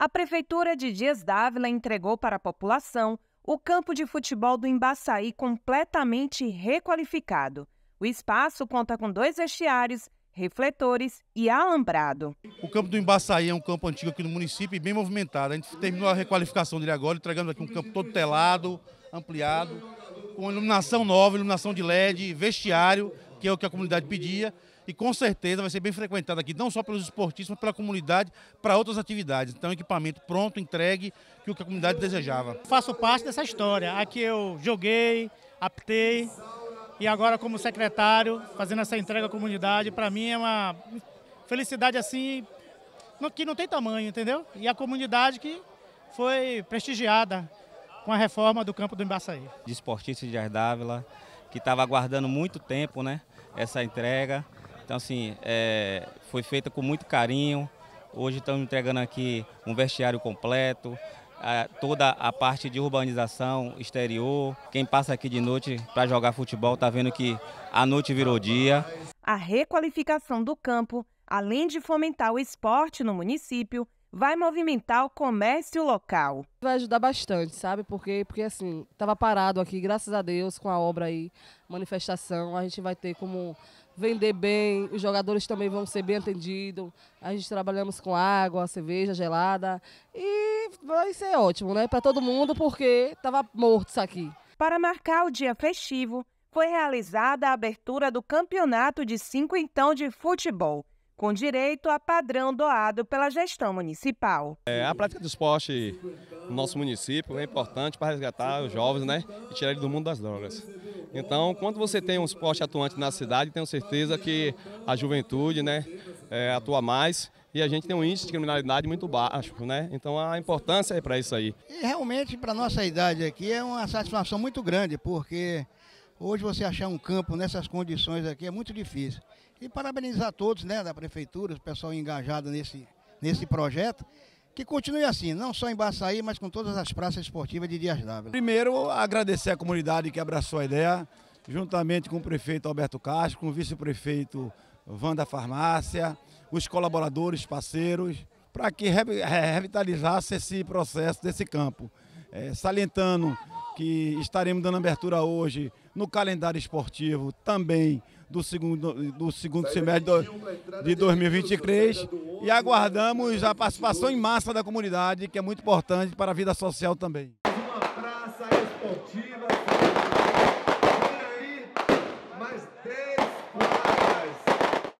a Prefeitura de Dias Dávila entregou para a população o campo de futebol do Embaçaí completamente requalificado. O espaço conta com dois vestiários, refletores e alambrado. O campo do Embaçaí é um campo antigo aqui no município e bem movimentado. A gente terminou a requalificação dele agora, entregando aqui um campo todo telado, ampliado, com iluminação nova, iluminação de LED, vestiário, que é o que a comunidade pedia e com certeza vai ser bem frequentada aqui, não só pelos esportistas, mas pela comunidade, para outras atividades. Então, equipamento pronto, entregue, que a comunidade desejava. Faço parte dessa história. Aqui eu joguei, aptei e agora como secretário, fazendo essa entrega à comunidade, para mim é uma felicidade assim que não tem tamanho, entendeu? E a comunidade que foi prestigiada com a reforma do campo do Embaçaí. De esportista de Ardávila, que estava aguardando muito tempo né, essa entrega. Então, assim, é, foi feita com muito carinho. Hoje estamos entregando aqui um vestiário completo, é, toda a parte de urbanização exterior. Quem passa aqui de noite para jogar futebol está vendo que a noite virou dia. A requalificação do campo, além de fomentar o esporte no município, vai movimentar o comércio local. Vai ajudar bastante, sabe? Porque, porque assim, estava parado aqui, graças a Deus, com a obra aí, manifestação, a gente vai ter como vender bem, os jogadores também vão ser bem atendidos, a gente trabalhamos com água, cerveja gelada, e vai ser ótimo, né? Para todo mundo, porque estava morto isso aqui. Para marcar o dia festivo, foi realizada a abertura do Campeonato de Cinco Então de Futebol, com direito a padrão doado pela gestão municipal. É, a prática do esporte no nosso município é importante para resgatar os jovens né, e tirar eles do mundo das drogas. Então, quando você tem um esporte atuante na cidade, tenho certeza que a juventude né, é, atua mais e a gente tem um índice de criminalidade muito baixo, né? Então a importância é para isso aí. E realmente para nossa idade aqui é uma satisfação muito grande, porque Hoje você achar um campo nessas condições aqui é muito difícil. E parabenizar todos, né, da prefeitura, o pessoal engajado nesse, nesse projeto, que continue assim, não só em Baçaí, mas com todas as praças esportivas de Dias d'Ávila. Primeiro, agradecer à comunidade que abraçou a ideia, juntamente com o prefeito Alberto Castro, com o vice-prefeito Vanda Farmácia, os colaboradores, parceiros, para que revitalizasse esse processo desse campo. É, salientando que estaremos dando abertura hoje no calendário esportivo também do segundo, do segundo semestre do, de 2023 e aguardamos né? a participação em massa da comunidade, que é muito importante para a vida social também. Uma praça esportiva.